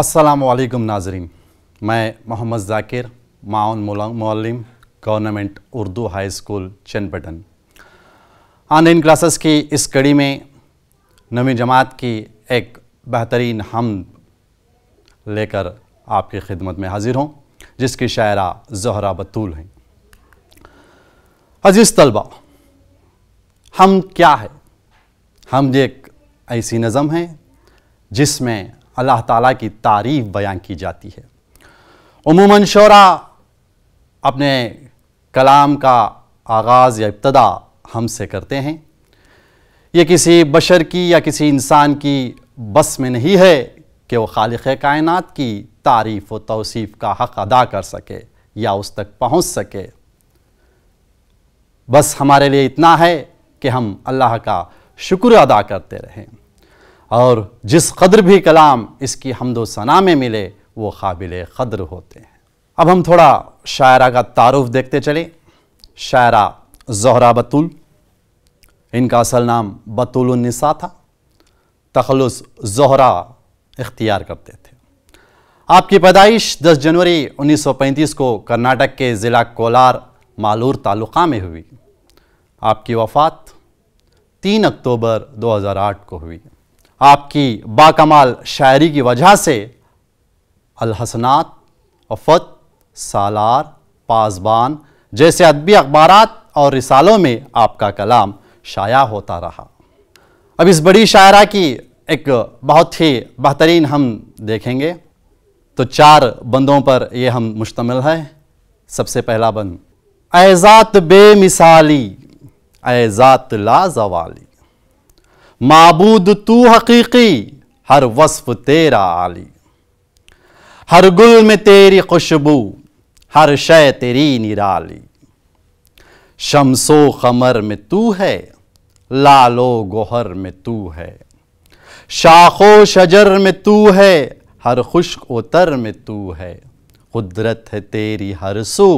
असलकम नाजरीन मैं मोहम्मद ज़ाकिर माउन मौलम government Urdu high school Channapatna online classes की इस कड़ी में नवी जमात की एक बेहतरीन हम लेकर आपकी खिदमत में हाजिर हों जिसकी शायरा जहरा बतूल हैं अजीज़ तलबा हम क्या है हम एक ऐसी नज़म है जिसमें अल्लाह ताला की तारीफ बयान की जाती है अमूमन शरा अपने कलाम का आगाज़ या इब्तदा हमसे करते हैं ये किसी बशर की या किसी इंसान की बस में नहीं है कि वो खालिक कायनात की तारीफ़ व तोसीफ़ का हक़ अदा कर सके या उस तक पहुँच सके बस हमारे लिए इतना है कि हम अल्लाह का शुक्र अदा करते रहें और जिस कदर भी कलाम इसकी हमदो सना में मिले वो काबिल कदर होते हैं अब हम थोड़ा शायरा का तारुफ देखते चले शायरा जहरा बतुल इनका असल नाम बतुलनिसा था तखलस जहरा इख्तियार करते थे आपकी पैदाइश 10 जनवरी 1935 को कर्नाटक के ज़िला कोलार मालूर तालुका में हुई आपकी वफ़ात 3 अक्टूबर 2008 को हुई आपकी बाकमाल शायरी की वजह से अलहसनात अफत सालार पासबान जैसे अदबी अखबार और रिसालों में आपका कलाम शाया होता रहा अब इस बड़ी शायरा की एक बहुत ही बेहतरीन हम देखेंगे तो चार बंदों पर यह हम मुश्तमिल है सबसे पहला बंद एजात बेमिसाली एजात लाजवाली मबूद तू हकीकी हर वस्फ तेरा आली हर गुल में तेरी खुशबू हर शय तेरी निराली शमसो कमर में तू है लालो गोहर में तू है शाखो शजर में तू है हर खुश्क उतर में तू है कुदरत है तेरी हर सू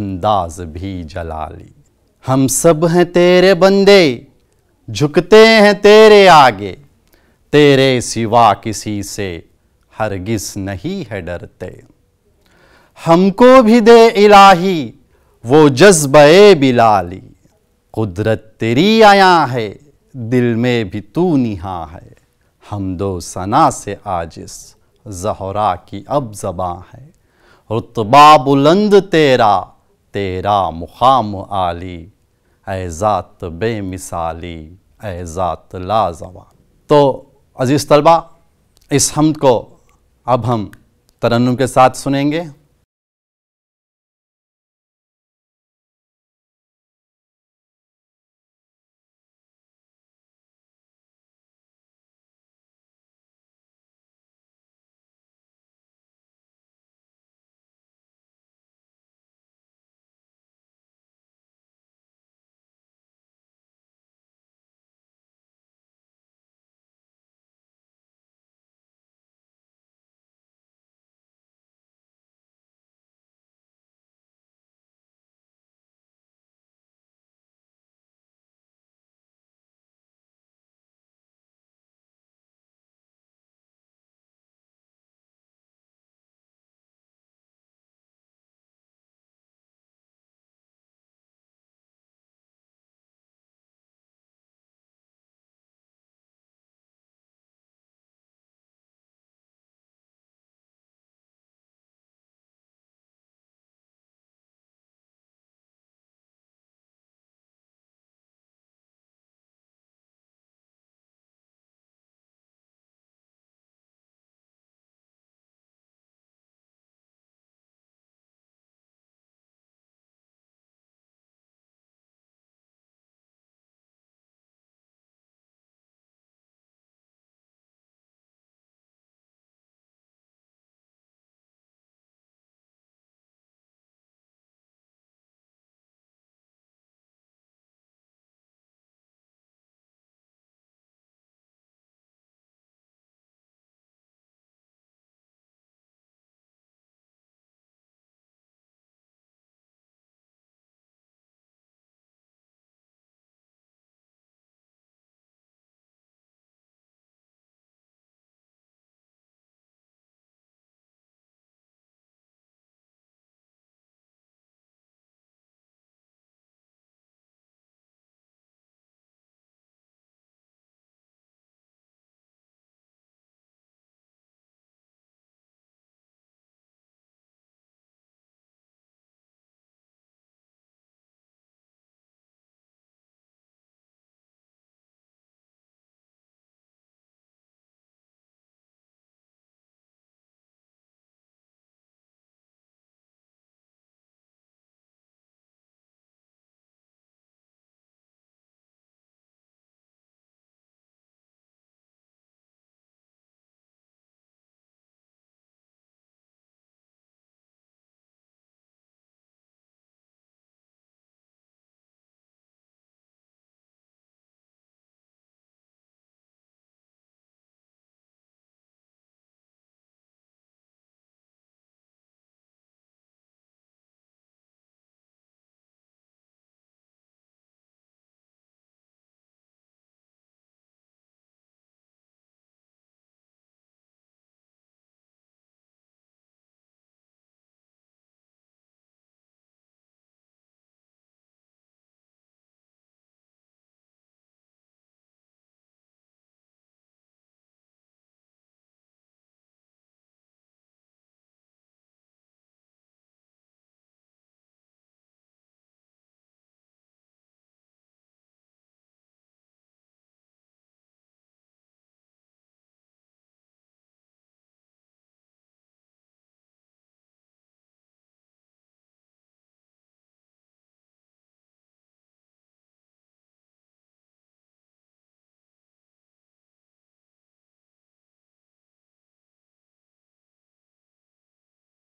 अंदाज भी जलाली हम सब हैं तेरे बंदे झुकते हैं तेरे आगे तेरे सिवा किसी से हरगिस नहीं है डरते हमको भी दे इलाही वो जज्बे बिलाली कुदरत तेरी आया है दिल में भी तू निहा है हम दो सना से आजिस जहरा की अब जबा है रुतबा बुलंद तेरा तेरा मुकाम आली ऐज़ात बेमिसाली ऐज़ात लाजवा तो अज़ीज़ तलबा इस हमद को अब हम तरन्नुम के साथ सुनेंगे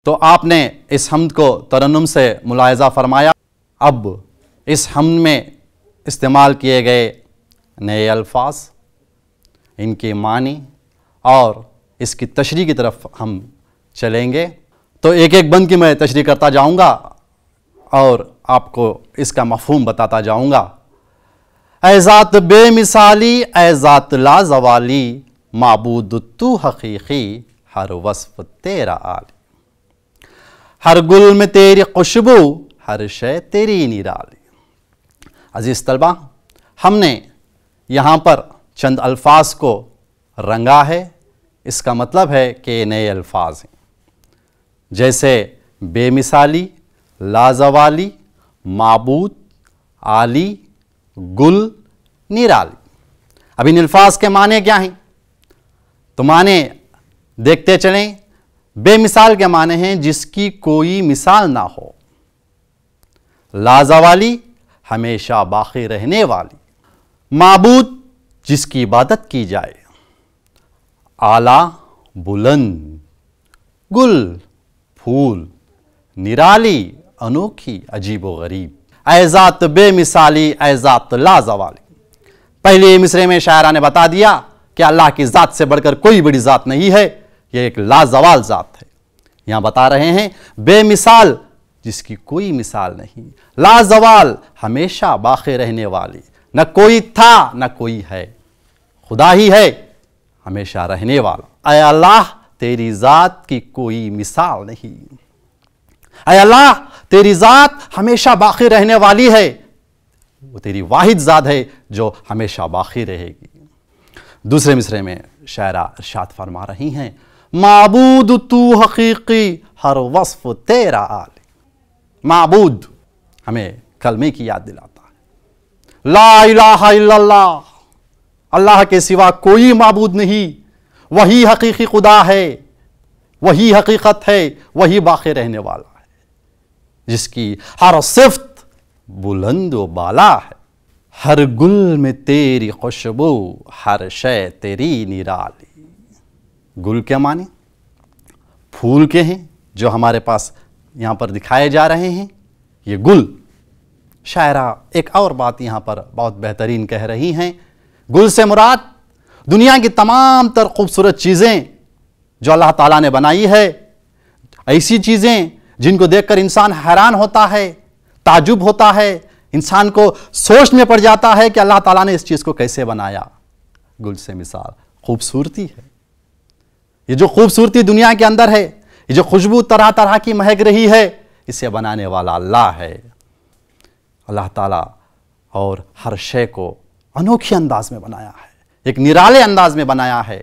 तो आपने इस हमद को तरन्नम से मुलायजा फरमाया अब इस हमद में इस्तेमाल किए गए नए अल्फाज इनके मानी और इसकी तशरी की तरफ हम चलेंगे तो एक एक बंद की मैं तशरी करता जाऊंगा और आपको इसका मफहम बताता जाऊंगा एजात बेमिसाली एजात लाजवाली मबूद तू हकीकी हर वस्फ़ तेरा आली हर गुल में तेरी खुशबू हर शय तेरी निराली अजीज़ तलबा हमने यहाँ पर चंद अल्फाज को रंगा है इसका मतलब है कि नए अल्फाज हैं जैसे बेमिसाली लाजवाली मबूत आली गुल निराली अब इन अल्फाज के माने क्या हैं तो माने देखते चलें बेमिसाल के माने हैं जिसकी कोई मिसाल ना हो वाली हमेशा बाकी रहने वाली मबूद जिसकी इबादत की जाए आला बुलंद गुल फूल निराली अनोखी अजीब व गरीब ऐजात बेमिसाली ऐजात लाजवाली पहले मिसरे में शायरा ने बता दिया कि अल्लाह की ज़ात से बढ़कर कोई बड़ी ज़ात नहीं है ये एक लाजवाल ज़ात है यहां बता रहे हैं बेमिसाल जिसकी कोई मिसाल नहीं लाजवाल हमेशा बाक़ी रहने वाली न कोई था न कोई है खुदा ही है हमेशा रहने वाला अय अल्लाह तेरी ज़ात की कोई मिसाल नहीं अय अल्लाह तेरी ज़ात हमेशा बाकी रहने वाली है वो तेरी वाहिद ज़ात है जो हमेशा बाकी रहेगी दूसरे मिसरे में शायरा इर्शाद फरमा रही हैं माबूद तू हकी हर वसफ़ तेरा आले माबूद हमें कलमे की याद दिलाता है ला इलाहा इल्लल्लाह अल्लाह के सिवा कोई मबूद नहीं वही हकीकी खुदा है वही हकीकत है वही बाक़ी रहने वाला है जिसकी हर सिफ्त बुलंद बाला है हर गुल में तेरी खुशबू हर शय तेरी निराली गुल के माने फूल के हैं जो हमारे पास यहाँ पर दिखाए जा रहे हैं ये गुल शायरा एक और बात यहाँ पर बहुत बेहतरीन कह रही हैं गुल से मुराद दुनिया की तमाम तर खूबसूरत चीज़ें जो अल्लाह ताला ने बनाई है ऐसी चीज़ें जिनको देखकर इंसान हैरान होता है ताजुब होता है इंसान को सोच में पड़ जाता है कि अल्लाह ताला ने इस चीज़ को कैसे बनाया गुल से मिसाल खूबसूरती है ये जो खूबसूरती दुनिया के अंदर है ये जो खुशबू तरह तरह की महक रही है इसे बनाने वाला अल्लाह है अल्लाह ताला और हर शय को अनोखे अंदाज में बनाया है एक निराले अंदाज में बनाया है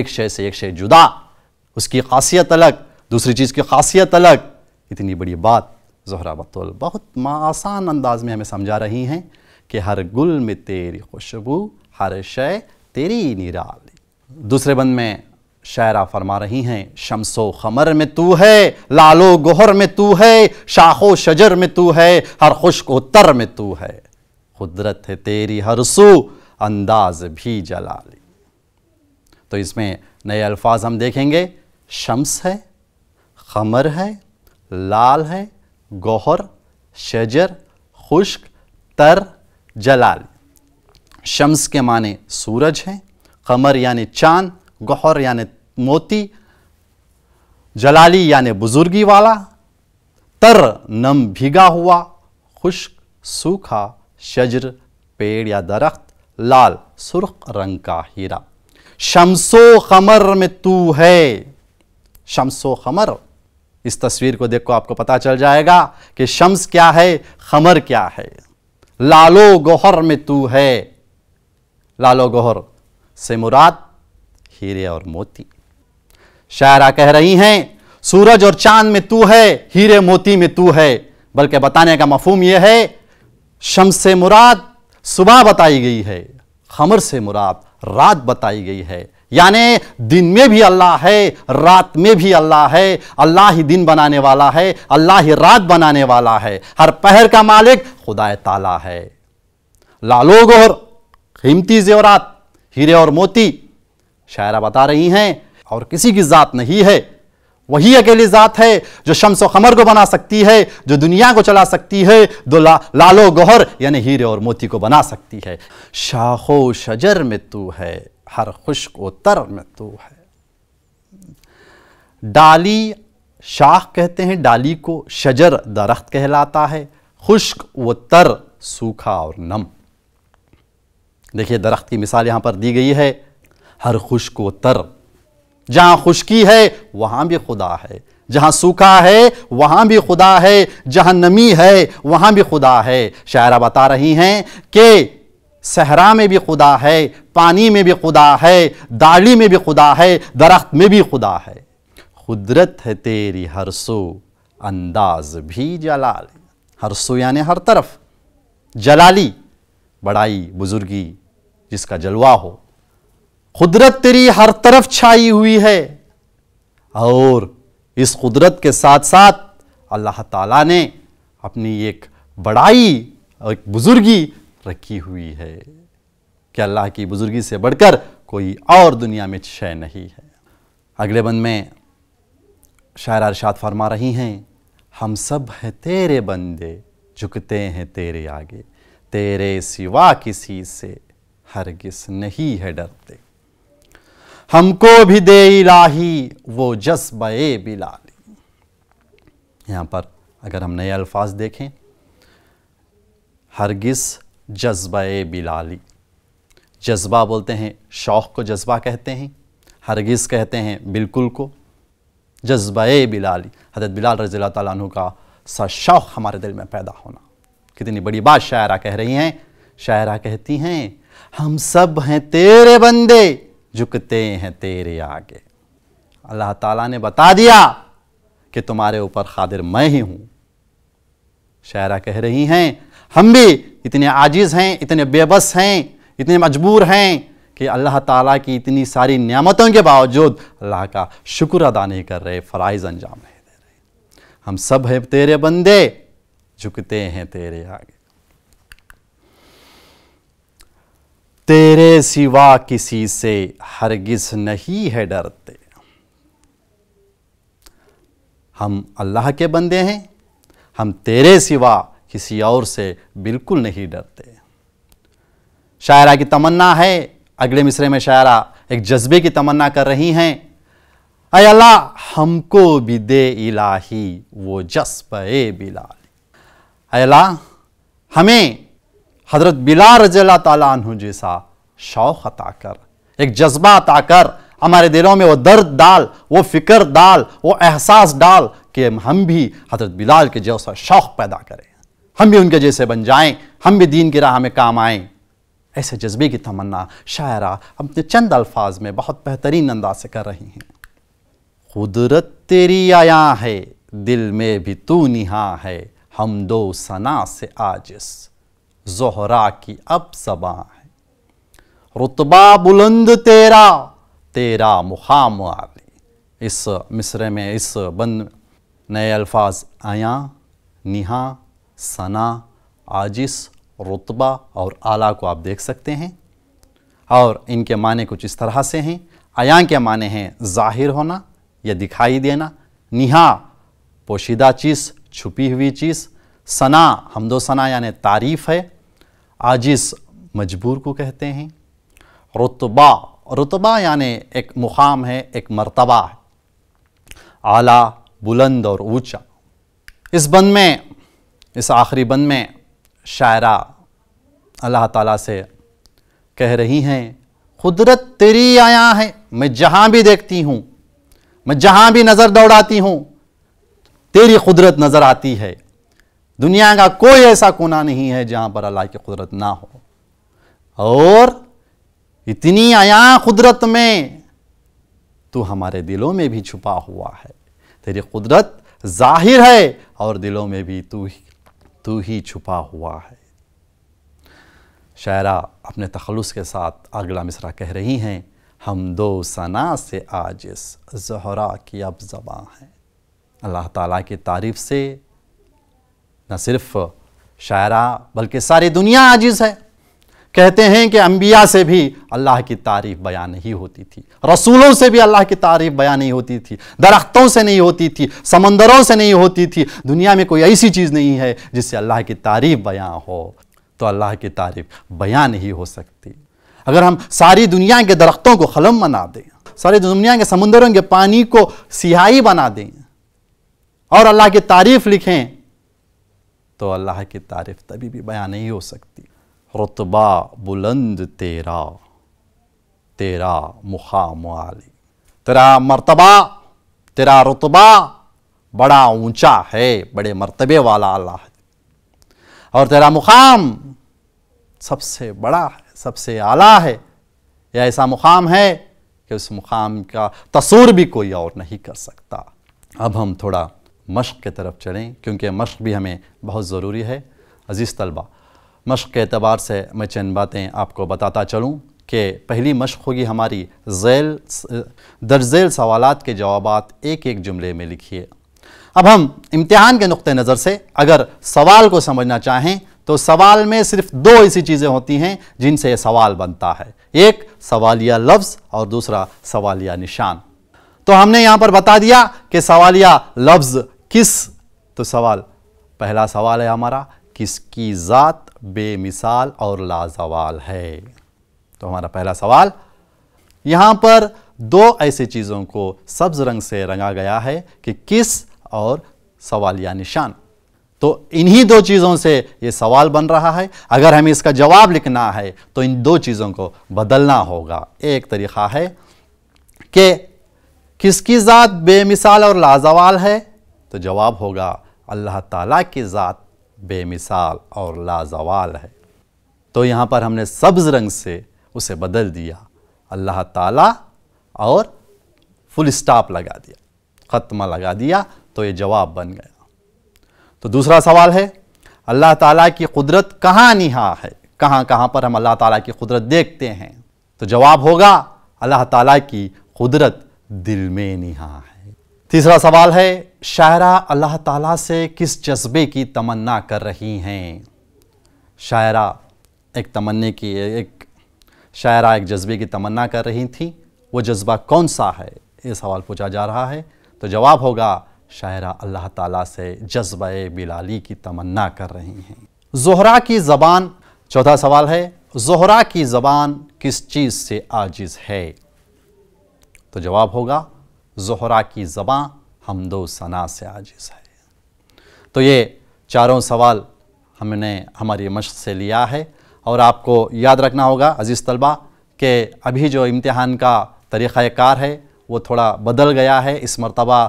एक शय से एक शय जुदा उसकी खासियत अलग दूसरी चीज़ की खासियत अलग इतनी बड़ी बात जहरा बतौल बहुत आसान अंदाज में हमें समझा रही हैं कि हर गुल में तेरी खुशबू हर शय तेरी निराली दूसरे बंद में शायरा फरमा रही हैं शमसो खमर में तू है लालो गोहर में तू है शाखो शजर में तू है हर खुश्क उत्तर में तू है कुदरत है तेरी हर सू अंदाज भी जलाली तो इसमें नए अल्फाज हम देखेंगे शम्स है खमर है लाल है गोहर शजर खुश्क तर जलाल शम्स के माने सूरज हैं कमर यानी चांद गहर यानि मोती जलाली यानि बुजुर्गी वाला तर नम भीगा हुआ खुश्क सूखा शजर पेड़ या दरख्त लाल सुर्ख रंग का हीरा शमसो खमर में तू है शमसो खमर इस तस्वीर को देखो आपको पता चल जाएगा कि शम्स क्या है खमर क्या है लालो गोहर में तू है लालो गोहर से मुराद हीरे और मोती शायरा कह रही हैं सूरज और चांद में तू है हीरे मोती में तू है बल्कि बताने का मफहम यह है शम से मुराद सुबह बताई गई है खमर से मुराद रात बताई गई है यानी दिन में भी अल्लाह है रात में भी अल्लाह है अल्लाह ही दिन बनाने वाला है अल्लाह ही रात बनाने वाला है हर पहर का मालिक खुदा ताला है लालोग और कीमती जेवरात हीरे और मोती शायरा बता रही हैं और किसी की ज़ात नहीं है वही अकेली ज़ात है जो शम्स कमर को बना सकती है जो दुनिया को चला सकती है दो ला, लालो गोहर यानी हीरे और मोती को बना सकती है शाखो शजर में तू है हर खुश्क व तर में तू है डाली शाख कहते हैं डाली को शजर दरख्त कहलाता है खुश्क व तर सूखा और नम देखिए दरख्त की मिसाल यहाँ पर दी गई है हर खुश्क व तर जहां खुशकी है वहां भी खुदा है जहां सूखा है वहां भी खुदा है जहां नमी है वहां भी खुदा है शायरा बता रही हैं कि सहरा में भी खुदा है पानी में भी खुदा है दाढ़ी में भी खुदा है दरख्त में भी खुदा है कुदरत है तेरी हर सो अंदाज भी जलाल हर सो यानी हर तरफ जलाली बड़ाई बुजुर्गी जिसका जलवा हो कुदरत तेरी हर तरफ छाई हुई है और इस कुदरत के साथ साथ अल्लाह ताला ने अपनी एक बड़ाई और एक बुज़ुर्गी रखी हुई है कि अल्लाह की बुज़ुर्गी से बढ़कर कोई और दुनिया में शय नहीं है अगले बंद में शायर अरशाद फरमा रही हैं हम सब हैं तेरे बंदे झुकते हैं तेरे आगे तेरे सिवा किसी से हरगिस नहीं है डरते हमको भी दे इलाही वो जज्ब बिलाली यहाँ पर अगर हम नए अल्फाज देखें हरगिस जज्ब बिलाली जज्बा बोलते हैं शौक़ को जज्बा कहते हैं हरगिस कहते हैं बिल्कुल को ए बिलाली हजरत बिलाल रजी तु का सा शौक़ हमारे दिल में पैदा होना कितनी बड़ी बात शायरा कह रही हैं शायरा कहती हैं हम सब हैं तेरे बंदे झुकते हैं तेरे आगे अल्लाह ताला ने बता दिया कि तुम्हारे ऊपर खादिर मैं ही हूँ शायरा कह रही हैं हम भी इतने आजिज़ हैं इतने बेबस हैं इतने मजबूर हैं कि अल्लाह ताला की इतनी सारी नियामतों के बावजूद अल्लाह का शुक्र अदा नहीं कर रहे फ़राइज अंजाम नहीं दे रहे हम सब हैं तेरे बंदे झुकते हैं तेरे आगे तेरे सिवा किसी से हरगिज नहीं है डरते हम अल्लाह के बंदे हैं हम तेरे सिवा किसी और से बिल्कुल नहीं डरते शायरा की तमन्ना है अगले मिसरे में शायरा एक जज्बे की तमन्ना कर रही हैं अय अल्लाह हमको भी दे इलाही वो ए बिलाल अल्लाह हमें हजरत बिला रजला तु जैसा शौक अता कर एक जज्बा अता कर हमारे दिलों में वो दर्द डाल वो फिक्र डाल वो एहसास डाल कि हम भी हजरत बिलाल के जैसा शौक पैदा करें हम भी उनके जैसे बन जाएं हम भी दीन की राह में काम आएं ऐसे जज्बे की तमन्ना शायरा अपने चंद अल्फाज में बहुत बेहतरीन अंदाज से कर रही हैं कुदरत तेरी आया है दिल में भी तू निहा है हम दो सना से आजिस जोहरा की अब सबा है रुतबा बुलंद तेरा तेरा मुखाम आली इस मिसरे में इस बंद नए अल्फाज आया निहा सना आजिस रुतबा और आला को आप देख सकते हैं और इनके माने कुछ इस तरह से हैं आया के माने हैं जाहिर होना या दिखाई देना निहा पोशीदा चीज़ छुपी हुई चीज़ सना हमदो सना यानि तारीफ़ है आजिस मजबूर को कहते हैं रुतबा रुतबा यानि एक मुकाम है एक मर्तबा है आला बुलंद और ऊंचा इस बंद में इस आखिरी बंद में शायरा अल्लाह ताला से कह रही हैं कुदरत तेरी आया है मैं जहाँ भी देखती हूँ मैं जहाँ भी नज़र दौड़ाती हूँ तेरी कुदरत नज़र आती है दुनिया का कोई ऐसा कोना नहीं है जहां पर अल्लाह की कुदरत ना हो और इतनी आया कुदरत में तू हमारे दिलों में भी छुपा हुआ है तेरी कुदरत जाहिर है और दिलों में भी तू ही तू ही छुपा हुआ है शायरा अपने तखलुस के साथ अगला मिसरा कह रही हैं हम दो सना से आजिस जहरा की अब जबाँ हैं अल्लाह ताला की तारीफ़ से ना सिर्फ शायरा बल्कि सारी दुनिया आजिज़ है कहते हैं कि अम्बिया से भी अल्लाह की तारीफ बयान नहीं होती थी रसूलों से भी अल्लाह की तारीफ बयान नहीं होती थी दरख्तों से नहीं होती थी समंदरों से नहीं होती थी दुनिया में कोई ऐसी चीज़ नहीं है जिससे अल्लाह की तारीफ बयां हो तो अल्लाह की तारीफ बयां नहीं हो सकती अगर हम सारी दुनिया के दरख्तों को ख़लम बना दें सारी दुनिया के समंदरों के पानी को सियाही बना दें और अल्लाह की तारीफ लिखें तो अल्लाह की तारीफ़ तभी भी बयान नहीं हो सकती रुतबा बुलंद तेरा तेरा मुकाम तेरा मरतबा तेरा रुतबा बड़ा ऊंचा है बड़े मरतबे वाला अल्लाह और तेरा मुकाम सबसे बड़ा है सबसे आला है या ऐसा मुकाम है कि उस मुकाम का तसूर भी कोई और नहीं कर सकता अब हम थोड़ा मश्क़ के तरफ चलें क्योंकि मश्क़ भी हमें बहुत ज़रूरी है अज़ीज़ तलबा मश्क़ के अतबार से मैं चंद बातें आपको बताता चलूँ कि पहली मश्क़ होगी हमारी जैल दर्जैल सवालत के जवाब एक एक जुमले में लिखिए अब हम इम्तहान के नुक़ नज़र से अगर सवाल को समझना चाहें तो सवाल में सिर्फ दो ऐसी चीज़ें होती हैं जिनसे सवाल बनता है एक सवालिया लफ्ज़ और दूसरा सवालिया निशान तो हमने यहां पर बता दिया कि सवालिया लफ्ज किस तो सवाल पहला सवाल है हमारा किसकी ज़ात बेमिसाल और लाजवाल है तो हमारा पहला सवाल यहाँ पर दो ऐसी चीज़ों को सब्ज रंग से रंगा गया है कि किस और सवालिया निशान तो इन्हीं दो चीज़ों से ये सवाल बन रहा है अगर हमें इसका जवाब लिखना है तो इन दो चीज़ों को बदलना होगा एक तरीक़ा है कि किसकी ज़ात बेमिसाल और लाजवाल है तो जवाब होगा अल्लाह ताला की ज़ात बेमिसाल और लाजवाल है तो यहाँ पर हमने सब्ज़ रंग से उसे बदल दिया अल्लाह ताला और फुल स्टॉप लगा दिया ख़त्मा लगा दिया तो ये जवाब बन गया तो दूसरा सवाल है अल्लाह ताला की कुदरत कहाँ निहा है कहाँ कहाँ पर हम अल्लाह ताला की कुदरत देखते हैं तो जवाब होगा अल्लाह ताला की कुदरत दिल में निहा है तीसरा सवाल है शायरा अल्लाह ताला से किस जज्बे की तमन्ना कर रही हैं शायरा एक तमन्ने की एक शायरा एक जज्बे की तमन्ना कर रही थी वो जज्बा कौन सा है ये सवाल पूछा जा रहा है तो जवाब होगा शायरा अल्लाह ताला से जज्बे बिलाली की तमन्ना कर रही हैं जोहरा की ज़बान चौथा सवाल है जोहरा की ज़बान किस चीज़ से आजिज़ है तो जवाब होगा जहरा की ज़बाँ हमदो सना से आजिज़ है तो ये चारों सवाल हमने हमारी मशक से लिया है और आपको याद रखना होगा अज़ीज़ तलबा कि अभी जो इम्तहान का तरीक़ाकार है वो थोड़ा बदल गया है इस मरतबा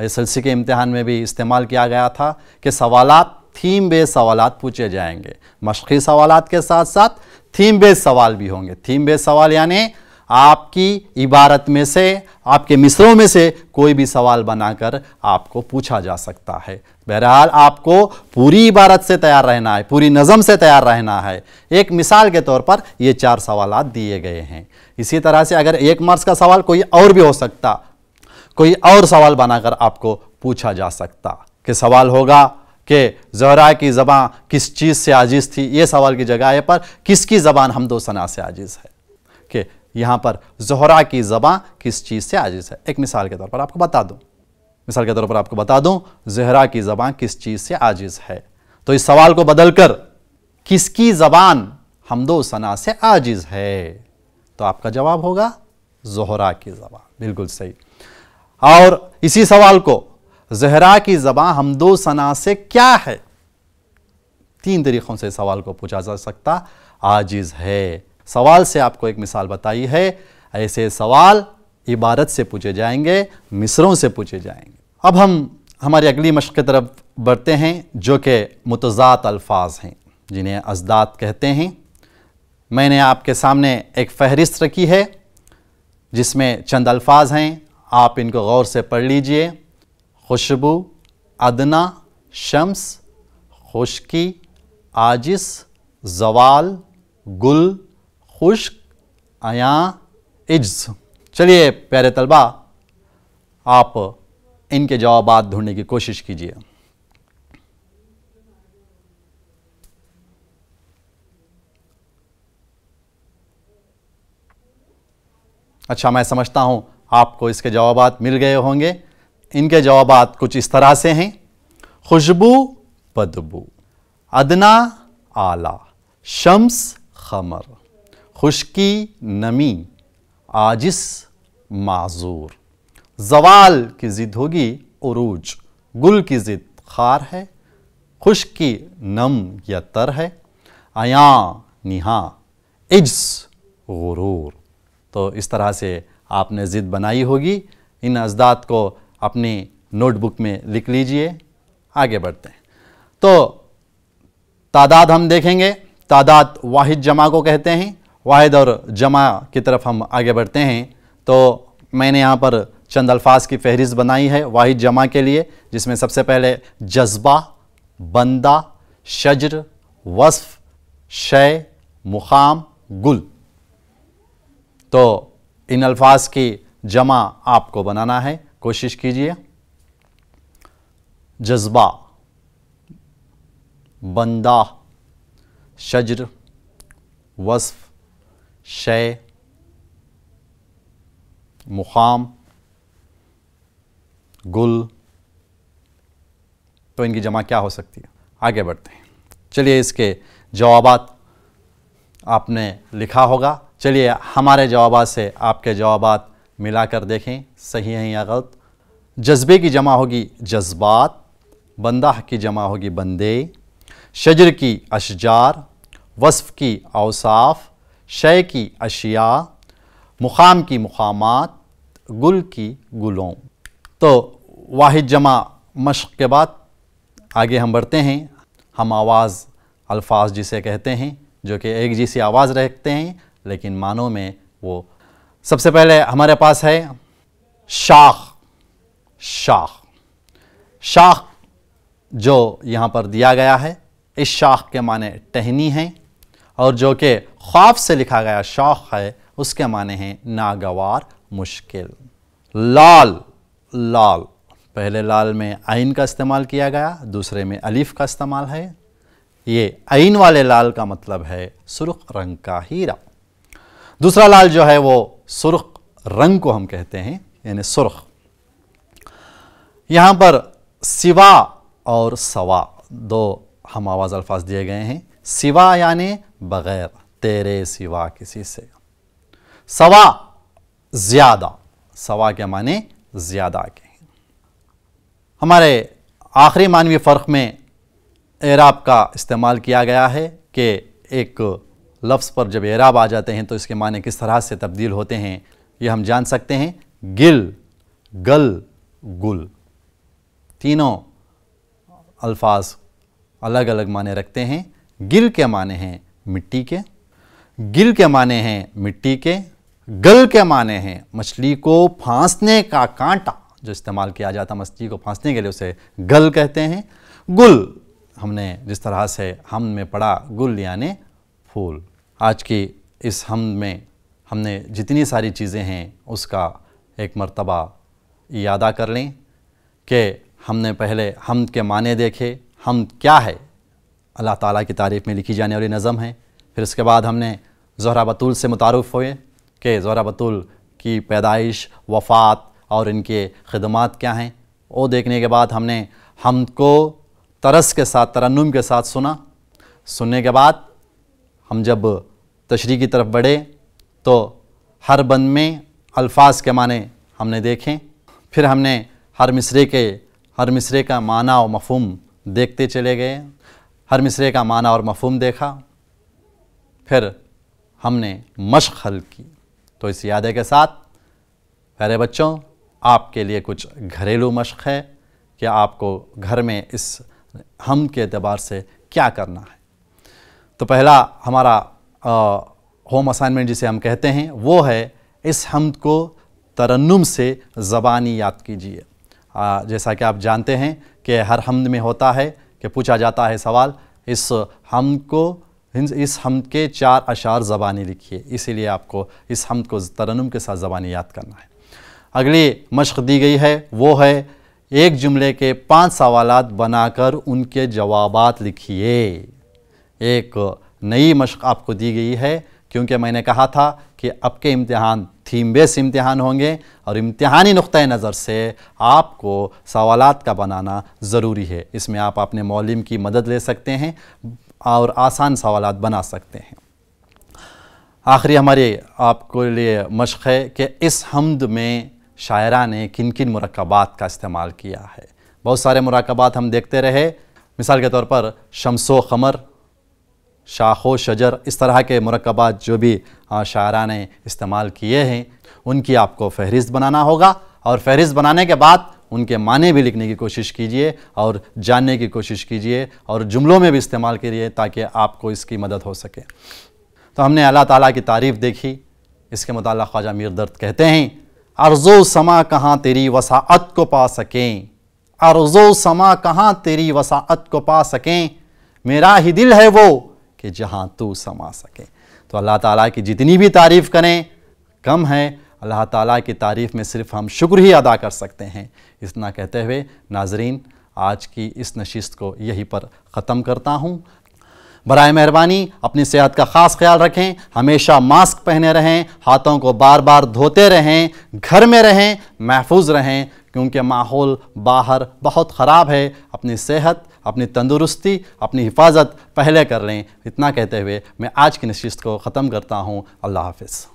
एस एल सी के इम्तहान में भी इस्तेमाल किया गया था कि सवालत थीम बेस सवालत पूछे जाएंगे मशक़ी सवालत के साथ साथ थीम बेस सवाल भी होंगे थीम बेस सवाल यानी आपकी इबारत में से आपके मिसरों में से कोई भी सवाल बनाकर आपको पूछा जा सकता है बहरहाल आपको पूरी इबारत से तैयार रहना है पूरी नज़म से तैयार रहना है एक मिसाल के तौर पर ये चार सवाल दिए गए हैं इसी तरह से अगर एक मार्क्स का सवाल कोई और भी हो सकता कोई और सवाल बनाकर आपको पूछा जा सकता कि सवाल होगा कि जहरा की ज़बान किस चीज़ से आजिज़ थी ये सवाल की जगह पर किसकी ज़बान हमदो सना से आजिज़ है यहाँ पर जहरा की ज़बाँ किस चीज़ से आजिज़ है एक मिसाल के तौर पर आपको बता दूँ मिसाल के तौर पर आपको बता दूँ जहरा की ज़बाँ किस चीज़ से आजिज़ है तो इस सवाल को बदलकर किसकी ज़बान हमदो सना से आजिज़ है तो आपका जवाब होगा जहरा की ज़बान बिल्कुल सही और इसी सवाल को जहरा की जबान हमदो सना से क्या है तीन तरीक़ों से सवाल को पूछा जा सकता आजिज़ है सवाल से आपको एक मिसाल बताई है ऐसे सवाल इबारत से पूछे जाएंगे मिसरों से पूछे जाएंगे अब हम हमारी अगली मशक की तरफ बढ़ते हैं जो कि मुतजात अल्फाज हैं जिन्हें अजदात कहते हैं मैंने आपके सामने एक फहरिस्त रखी है जिसमें चंद अल्फाज हैं आप इनको गौर से पढ़ लीजिए खुशबू अदना शम्स खुशकी आजिस जवाल गुल खुश्क आया इज्स चलिए प्यारे तलबा आप इनके जवाब ढूंढने की कोशिश कीजिए अच्छा मैं समझता हूं आपको इसके जवाब मिल गए होंगे इनके जवाब कुछ इस तरह से हैं खुशबू बदबू अदना आला शम्स खमर खुशकी नमी आजिस माजूर जवाल की ज़िद होगी उरूज गुल की ज़िद खार है खुशकी नम या तर है आया निहा इज्स गुरूर तो इस तरह से आपने ज़िद बनाई होगी इन अजदाद को अपनी नोटबुक में लिख लीजिए आगे बढ़ते हैं तो तादाद हम देखेंगे तादाद वाहिद जमा को कहते हैं वाहद और जमा की तरफ हम आगे बढ़ते हैं तो मैंने यहाँ पर चंद अल्फाज की फहरिस्त बनाई है वाहिद जमा के लिए जिसमें सबसे पहले जज्बा बंदा शजर वस्फ शय मुखाम गुल तो इन अल्फाज की जमा आपको बनाना है कोशिश कीजिए जज्बा बंदा शजर वस्फ شيء मुकाम गुल तो इनकी जमा क्या हो सकती है आगे बढ़ते हैं चलिए इसके जवाब आपने लिखा होगा चलिए हमारे जवाबात से आपके जवाब मिला कर देखें सही हैं या गलत जज्बे की जमा होगी जज्बात बंदा की जमा होगी बंदे शजर की अशजार वस्फ़ की अवसाफ़ शय की अशिया मुकाम की मुकामात गुल की गुलों तो वाहिद जमा मश्क के बाद आगे हम बढ़ते हैं हम आवाज़ अल्फाज जिसे कहते हैं जो कि एक जैसी आवाज़ रखते हैं लेकिन मानों में वो सबसे पहले हमारे पास है शाख शाख शाख जो यहाँ पर दिया गया है इस शाख के माने टहनी हैं और जो कि खौफ से लिखा गया शौक है उसके माने हैं नागवार मुश्किल लाल लाल पहले लाल में आइन का इस्तेमाल किया गया दूसरे में अलीफ का इस्तेमाल है ये आइन वाले लाल का मतलब है सुर्ख रंग का हीरा दूसरा लाल जो है वो सुर्ख रंग को हम कहते हैं यानी सुर्ख यहाँ पर सिवा और सवा दो हम आवाज़ अल्फाज दिए गए हैं सिवा यानी बगैर तेरे सिवा किसी से सवा ज़्यादा सवा के माने ज़्यादा के हमारे आखिरी मानवी फ़र्क में एराब का इस्तेमाल किया गया है कि एक लफ्ज़ पर जब एराब आ जाते हैं तो इसके माने किस तरह से तब्दील होते हैं ये हम जान सकते हैं गिल गल गुल तीनों अल्फाज अलग अलग माने रखते हैं गिल के माने हैं मिट्टी के गिल के माने हैं मिट्टी के गल के माने हैं मछली को फांसने का कांटा जो इस्तेमाल किया जाता मछली को फांसने के लिए उसे गल कहते हैं गुल हमने जिस तरह से हम में पढ़ा गुल यानि फूल आज की इस हम में हमने जितनी सारी चीज़ें हैं उसका एक मर्तबा यादा कर लें कि हमने पहले हम के माने देखे हम क्या है अल्लाह ताला की तारीफ़ में लिखी जाने वाली नज़म है फिर उसके बाद हमने जहरा बतूल से मुतारफ़ हुए कि जहरा बतूल की पैदाइश वफ़ात और इनके खदमात क्या हैं वो देखने के बाद हमने हम को तरस के साथ तरन्नुम के साथ सुना सुनने के बाद हम जब तशरी की तरफ बढ़े तो हर बंद में अल्फाज के माने हमने देखें फिर हमने हर मिसरे के हर मिसरे का माना और मफहम देखते चले गए हर मिसरे का माना और मफहम देखा फिर हमने मशक हल की तो इस यादे के साथ प्यारे बच्चों आपके लिए कुछ घरेलू मशक है कि आपको घर में इस हम के अतबार से क्या करना है तो पहला हमारा आ, होम असाइनमेंट जिसे हम कहते हैं वो है इस हमद को तरन्नुम से ज़बानी याद कीजिए जैसा कि आप जानते हैं कि हर हमद में होता है कि पूछा जाता है सवाल इस हम को इस हम के चार अशार ज़बानी लिखिए इसीलिए आपको इस हम को तरनम के साथ ज़बानी याद करना है अगली मशक दी गई है वो है एक जुमले के पांच सवाल बनाकर उनके जवाबात लिखिए एक नई मशक आपको दी गई है क्योंकि मैंने कहा था कि अब के इम्तहान थीम बेस इम्तहान होंगे और इम्तहानी नुक़ नज़र से आपको सवालत का बनाना ज़रूरी है इसमें आप अपने मौलम की मदद ले सकते हैं और आसान सवाल बना सकते हैं आखिरी हमारे आपको लिए मशक़ है कि इस हमद में शायरा ने किन किन मरकबात का इस्तेमाल किया है बहुत सारे मरकबात हम देखते रहे मिसाल के तौर पर शमसो ख़मर शाखो शजर इस तरह के मरकबात जो भी शायरा ने इस्तेमाल किए हैं उनकी आपको फहरिस्त बनाना होगा और फहरिस्त बनाने के बाद उनके माने भी लिखने की कोशिश कीजिए और जानने की कोशिश कीजिए और जुमलों में भी इस्तेमाल करिए ताकि आपको इसकी मदद हो सके तो हमने अल्लाह ताला की तारीफ़ देखी इसके मुताल ख्वाजा मीर दर्द कहते हैं अर्ज़ो समा कहाँ तेरी वसात को पा सकें अर्ज़ो समा कहाँ तेरी वसात को पा सकें मेरा ही दिल है वो कि जहाँ तू समा सके तो अल्लाह ताला की जितनी भी तारीफ़ करें कम है अल्लाह ताला की तारीफ़ में सिर्फ हम शुक्र ही अदा कर सकते हैं इतना कहते हुए नाजरीन आज की इस नशिस्त को यहीं पर ख़त्म करता हूँ बरए मेहरबानी अपनी सेहत का ख़ास ख्याल रखें हमेशा मास्क पहने रहें हाथों को बार बार धोते रहें घर में रहें महफूज रहें क्योंकि माहौल बाहर बहुत ख़राब है अपनी सेहत अपनी तंदुरुस्ती अपनी हिफाजत पहले कर लें इतना कहते हुए मैं आज की नशिस्त को ख़त्म करता हूँ अल्लाह हाफिज़